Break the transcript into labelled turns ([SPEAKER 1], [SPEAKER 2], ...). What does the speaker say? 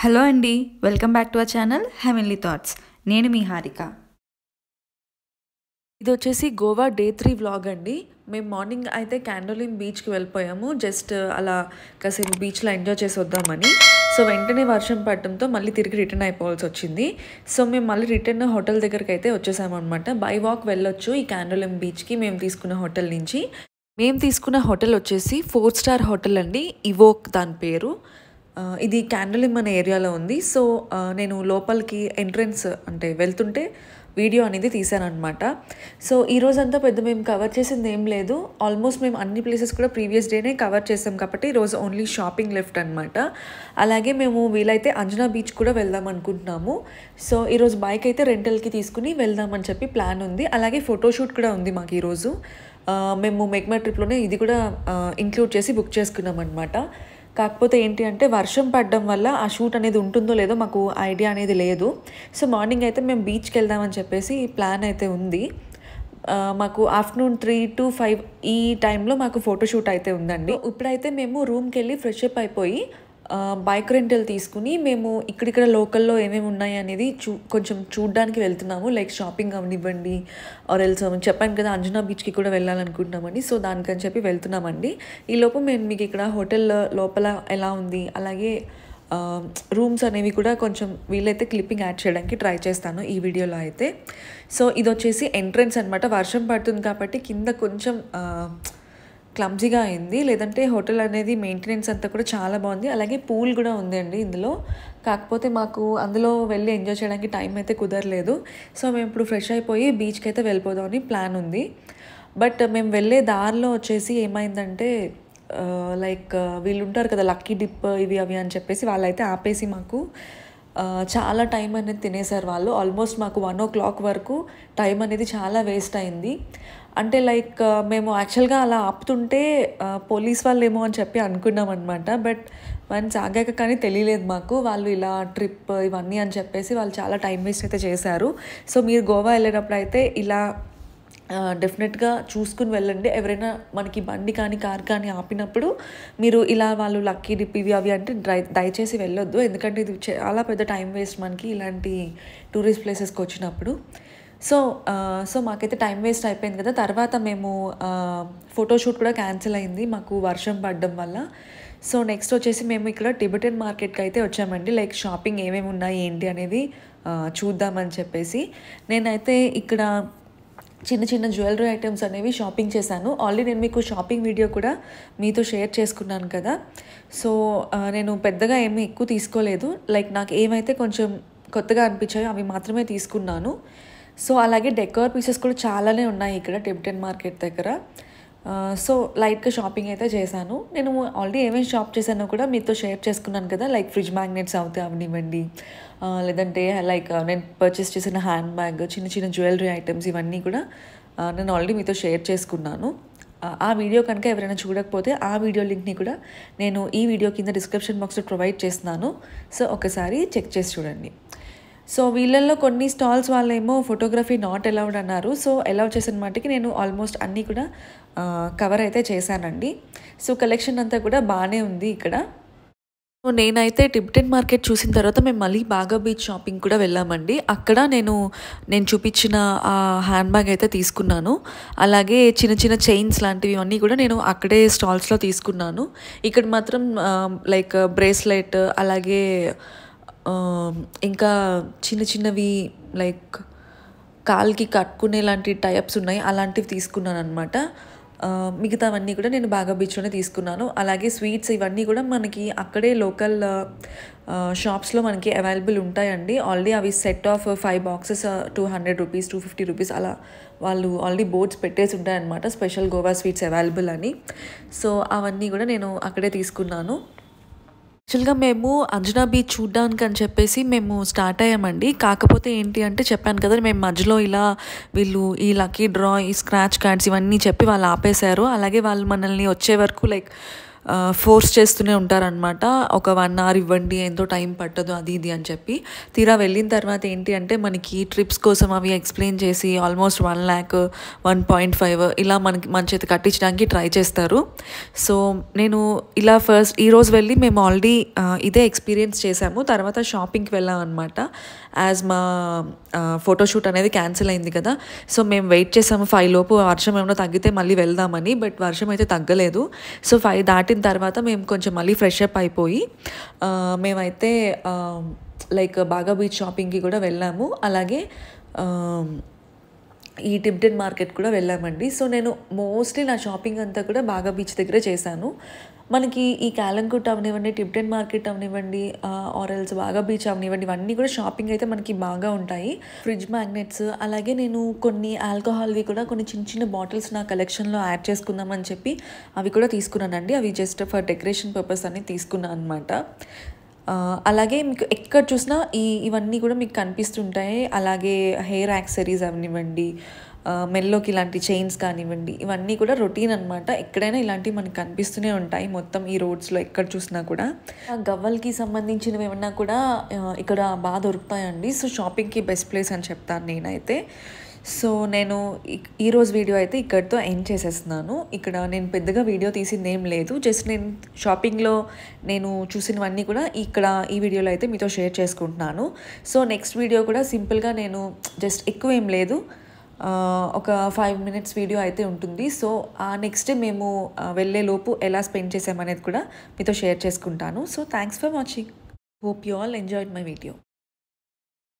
[SPEAKER 1] hello అండి welcome back to our channel Heavenly Thoughts నేను మీ హారిక ఇది వచ్చేసి గోవా డే త్రీ వ్లాగ్ అండి మేము మార్నింగ్ అయితే క్యాండోలిన్ బీచ్కి వెళ్ళిపోయాము జస్ట్ అలా కాసేపు బీచ్లో ఎంజాయ్ చేసి వద్దామని సో వెంటనే వర్షం పడటంతో మళ్ళీ తిరిగి రిటర్న్ అయిపోవాల్సి వచ్చింది సో మేము మళ్ళీ రిటర్న్ హోటల్ దగ్గరికి అయితే అనమాట బై వాక్ వెళ్ళొచ్చు ఈ క్యాండోలిన్ బీచ్కి మేము తీసుకున్న హోటల్ నుంచి మేము తీసుకున్న హోటల్ వచ్చేసి ఫోర్ స్టార్ హోటల్ అండి ఇవోక్ దాని పేరు ఇది క్యాండలిమ్ అనే ఏరియాలో ఉంది సో నేను లోపలికి ఎంట్రన్స్ అంటే వెళ్తుంటే వీడియో అనేది అనమాట సో ఈ రోజంతా పెద్ద మేము కవర్ చేసింది ఏం లేదు ఆల్మోస్ట్ మేము అన్ని ప్లేసెస్ కూడా ప్రీవియస్ డేనే కవర్ చేసాం కాబట్టి ఈరోజు ఓన్లీ షాపింగ్ లెఫ్ట్ అనమాట అలాగే మేము వీలైతే అంజనా బీచ్ కూడా వెళ్దాం అనుకుంటున్నాము సో ఈరోజు బైక్ అయితే రెంటల్కి తీసుకుని వెళ్దామని చెప్పి ప్లాన్ ఉంది అలాగే ఫోటోషూట్ కూడా ఉంది మాకు ఈరోజు మేము మెగ్మా ట్రిప్లోనే ఇది కూడా ఇంక్లూడ్ చేసి బుక్ చేసుకున్నాం అనమాట కాకపోతే ఏంటి అంటే వర్షం పడడం వల్ల ఆ షూట్ అనేది ఉంటుందో లేదో మాకు ఐడియా అనేది లేదు సో మార్నింగ్ అయితే మేము బీచ్కి వెళ్దామని చెప్పేసి ప్లాన్ అయితే ఉంది మాకు ఆఫ్టర్నూన్ త్రీ టు ఫైవ్ ఈ టైంలో మాకు ఫోటోషూట్ అయితే ఉందండి ఇప్పుడైతే మేము రూమ్కి వెళ్ళి ఫ్రెష్ అప్ అయిపోయి బైక్ రెంటల్ తీసుకుని మేము ఇక్కడిక్కడ లోకల్లో ఏమేమి ఉన్నాయి అనేది చూ కొంచెం చూడడానికి వెళ్తున్నాము లైక్ షాపింగ్ అవనివ్వండి ఆర్ ఎల్స్ um, చెప్పాను కదా అంజనా బీచ్కి కూడా వెళ్ళాలనుకుంటున్నామండి సో దానికని చెప్పి వెళ్తున్నామండి ఈ లోపు మేము మీకు ఇక్కడ హోటల్ లోపల ఎలా ఉంది అలాగే రూమ్స్ అనేవి కూడా కొంచెం వీలైతే క్లిప్పింగ్ యాడ్ చేయడానికి ట్రై చేస్తాను ఈ వీడియోలో అయితే సో ఇది వచ్చేసి ఎంట్రన్స్ అనమాట వర్షం పడుతుంది కాబట్టి కింద కొంచెం క్లమ్జీగా అయింది లేదంటే హోటల్ అనేది మెయింటెనెన్స్ అంతా కూడా చాలా బాగుంది అలాగే పూల్ కూడా ఉందండి ఇందులో కాకపోతే మాకు అందులో వెళ్ళి ఎంజాయ్ చేయడానికి టైం అయితే కుదరలేదు సో మేము ఇప్పుడు ఫ్రెష్ అయిపోయి బీచ్కి అయితే వెళ్ళిపోదామని ప్లాన్ ఉంది బట్ మేము వెళ్ళే దారిలో వచ్చేసి ఏమైందంటే లైక్ వీళ్ళు ఉంటారు కదా లక్కీ డిప్ ఇవి అవి అని చెప్పేసి వాళ్ళైతే ఆపేసి మాకు చాలా టైం అనేది తినేశారు వాళ్ళు ఆల్మోస్ట్ మాకు వన్ ఓ క్లాక్ వరకు టైం అనేది చాలా వేస్ట్ అయింది అంటే లైక్ మేము యాక్చువల్గా అలా ఆపుతుంటే పోలీస్ వాళ్ళు ఏమో అని చెప్పి అనుకున్నాం అనమాట బట్ వన్స్ ఆగాక కానీ తెలియలేదు మాకు వాళ్ళు ఇలా ట్రిప్ ఇవన్నీ అని చెప్పేసి వాళ్ళు చాలా టైం వేస్ట్ అయితే చేశారు సో మీరు గోవా వెళ్ళినప్పుడు అయితే ఇలా డెఫినెట్గా చూసుకుని వెళ్ళండి ఎవరైనా మనకి బండి కానీ కార్ కానీ ఆపినప్పుడు మీరు ఇలా వాళ్ళు లక్కీ డిప్ ఇవి అవి అంటే డ్రై దయచేసి వెళ్ళొద్దు ఎందుకంటే ఇది చాలా పెద్ద టైం వేస్ట్ మనకి ఇలాంటి టూరిస్ట్ ప్లేసెస్కి వచ్చినప్పుడు సో సో మాకైతే టైం వేస్ట్ అయిపోయింది కదా తర్వాత మేము ఫోటోషూట్ కూడా క్యాన్సిల్ అయింది మాకు వర్షం పడడం వల్ల సో నెక్స్ట్ వచ్చేసి మేము ఇక్కడ టిబెటన్ మార్కెట్కి అయితే వచ్చామండి లైక్ షాపింగ్ ఏమేమి ఉన్నాయి ఏంటి అనేది చూద్దామని చెప్పేసి నేనైతే ఇక్కడ చిన్న చిన్న జ్యువెలరీ ఐటమ్స్ అనేవి షాపింగ్ చేశాను ఆల్రెడీ నేను మీకు షాపింగ్ వీడియో కూడా మీతో షేర్ చేసుకున్నాను కదా సో నేను పెద్దగా ఏమీ ఎక్కువ తీసుకోలేదు లైక్ నాకు ఏమైతే కొంచెం కొత్తగా అనిపించాయో అవి మాత్రమే తీసుకున్నాను సో అలాగే డెకోర్ పీసెస్ కూడా చాలానే ఉన్నాయి ఇక్కడ టిబిటన్ మార్కెట్ దగ్గర సో లైట్గా షాపింగ్ అయితే చేశాను నేను ఆల్రెడీ ఏమేమి షాప్ చేశానో కూడా మీతో షేర్ చేసుకున్నాను కదా లైక్ ఫ్రిడ్జ్ మ్యాగ్నెట్స్ అవుతాయి అవనివ్వండి లేదంటే లైక్ నేను పర్చేస్ చేసిన హ్యాండ్ బ్యాగ్ చిన్న చిన్న జ్యువెలరీ ఐటమ్స్ ఇవన్నీ కూడా నేను ఆల్రెడీ మీతో షేర్ చేసుకున్నాను ఆ వీడియో కనుక ఎవరైనా చూడకపోతే ఆ వీడియో లింక్ని కూడా నేను ఈ వీడియో కింద డిస్క్రిప్షన్ బాక్స్లో ప్రొవైడ్ చేస్తున్నాను సో ఒకసారి చెక్ చేసి చూడండి సో వీళ్ళల్లో కొన్ని స్టాల్స్ వాళ్ళేమో ఫోటోగ్రఫీ నాట్ అలౌడ్ అన్నారు సో అలౌడ్ చేసిన మాటకి నేను ఆల్మోస్ట్ అన్నీ కూడా కవర్ అయితే చేశానండి సో కలెక్షన్ అంతా కూడా బాగానే ఉంది ఇక్కడ సో నేనైతే టిప్టెన్ మార్కెట్ చూసిన తర్వాత మేము మళ్ళీ బాగా బీచ్ షాపింగ్ కూడా వెళ్ళామండి అక్కడ నేను నేను చూపించిన ఆ హ్యాండ్ బ్యాగ్ అయితే తీసుకున్నాను అలాగే చిన్న చిన్న చైన్స్ లాంటివి అన్నీ కూడా నేను అక్కడే స్టాల్స్లో తీసుకున్నాను ఇక్కడ మాత్రం లైక్ బ్రేస్లెట్ అలాగే ఇంకా చిన్న చిన్నవి లైక్ కాల్కి కట్టుకునే లాంటి టైప్స్ ఉన్నాయి అలాంటివి తీసుకున్నాను అనమాట మిగతావన్నీ కూడా నేను బాగా బీచ్లోనే తీసుకున్నాను అలాగే స్వీట్స్ ఇవన్నీ కూడా మనకి అక్కడే లోకల్ షాప్స్లో మనకి అవైలబుల్ ఉంటాయండి ఆల్రెడీ అవి set of five boxes two hundred rupees two fifty rupees అలా వాళ్ళు ఆల్రెడీ బోర్డ్స్ పెట్టేసి ఉంటాయన్నమాట స్పెషల్ గోవా స్వీట్స్ అవైలబుల్ అని సో అవన్నీ కూడా నేను అక్కడే తీసుకున్నాను యాక్చువల్గా మేము అంజనా బీచ్ చూడ్డానికి అని చెప్పేసి మేము స్టార్ట్ అయ్యామండి కాకపోతే ఏంటి అంటే చెప్పాను కదా మేము మధ్యలో ఇలా వీళ్ళు ఈ లక్కీ డ్రా ఈ స్క్రాచ్ కార్డ్స్ ఇవన్నీ చెప్పి వాళ్ళు ఆపేశారు అలాగే వాళ్ళు మనల్ని వచ్చే వరకు లైక్ ఫోర్స్ చేస్తూనే ఉంటారనమాట ఒక వన్ అవర్ ఇవ్వండి ఎంతో టైం పట్టదు అది ఇది అని చెప్పి తీరా వెళ్ళిన తర్వాత ఏంటి అంటే మనకి ట్రిప్స్ కోసం అవి ఎక్స్ప్లెయిన్ చేసి almost one lakh one point five ఇలా మనకి మన చేతి కట్టించడానికి ట్రై చేస్తారు సో నేను ఇలా ఫస్ట్ ఈరోజు వెళ్ళి మేము ఆల్రెడీ ఇదే ఎక్స్పీరియన్స్ చేశాము తర్వాత షాపింగ్కి వెళ్ళాం అనమాట యాజ్ మా ఫోటోషూట్ అనేది క్యాన్సిల్ అయింది కదా సో మేము వెయిట్ చేసాము ఫైవ్ లోపు వర్షం ఏమైనా తగ్గితే మళ్ళీ వెళ్దామని బట్ వర్షం అయితే తగ్గలేదు సో ఫైవ్ దాటి అయిపోయిన తర్వాత మేము కొంచెం మళ్ళీ ఫ్రెష్ అప్ అయిపోయి మేమైతే లైక్ బాగా బీచ్ షాపింగ్కి కూడా వెళ్ళాము అలాగే ఈ టిబ్డెన్ మార్కెట్ కూడా వెళ్ళామండి సో నేను మోస్ట్లీ నా షాపింగ్ అంతా కూడా బాగా బీచ్ దగ్గర చేశాను మనకి ఈ కాలంకుట్ అవనివ్వండి టిబ్డెన్ మార్కెట్ అవనివ్వండి ఆరల్స్ బాగా బీచ్ అవనివ్వండి ఇవన్నీ కూడా షాపింగ్ అయితే మనకి బాగా ఉంటాయి ఫ్రిడ్జ్ మ్యాగ్నెట్స్ అలాగే నేను కొన్ని ఆల్కహాల్వి కూడా కొన్ని చిన్న చిన్న బాటిల్స్ నా కలెక్షన్లో యాడ్ చేసుకుందామని చెప్పి అవి కూడా తీసుకున్నానండి అవి జస్ట్ ఫర్ డెకరేషన్ పర్పస్ అని తీసుకున్నాను అనమాట అలాగే మీకు ఎక్కడ చూసినా ఈ ఇవన్నీ కూడా మీకు కనిపిస్తుంటాయి అలాగే హెయిర్ యాక్సరీస్ అవనివ్వండి మెల్లోకి ఇలాంటి చైన్స్ కానివ్వండి ఇవన్నీ కూడా రొటీన్ అనమాట ఎక్కడైనా ఇలాంటివి మనకు కనిపిస్తూనే ఉంటాయి మొత్తం ఈ రోడ్స్లో ఎక్కడ చూసినా కూడా గవ్వల్కి సంబంధించినవి ఏమన్నా కూడా ఇక్కడ బాగా దొరుకుతాయండి సో షాపింగ్కి బెస్ట్ ప్లేస్ అని చెప్తాను నేనైతే సో నేను ఈరోజు వీడియో అయితే ఇక్కడితో ఎండ్ చేసేస్తున్నాను ఇక్కడ నేను పెద్దగా వీడియో తీసింది ఏం లేదు జస్ట్ నేను షాపింగ్లో నేను చూసినవన్నీ కూడా ఇక్కడ ఈ వీడియోలో అయితే మీతో షేర్ చేసుకుంటున్నాను సో నెక్స్ట్ వీడియో కూడా సింపుల్గా నేను జస్ట్ ఎక్కువ ఏం లేదు ఒక ఫైవ్ మినిట్స్ వీడియో అయితే ఉంటుంది సో ఆ నెక్స్ట్ మేము వెళ్ళే లోపు ఎలా స్పెండ్ చేసామనేది కూడా మీతో షేర్ చేసుకుంటాను so thanks for watching hope you all enjoyed my video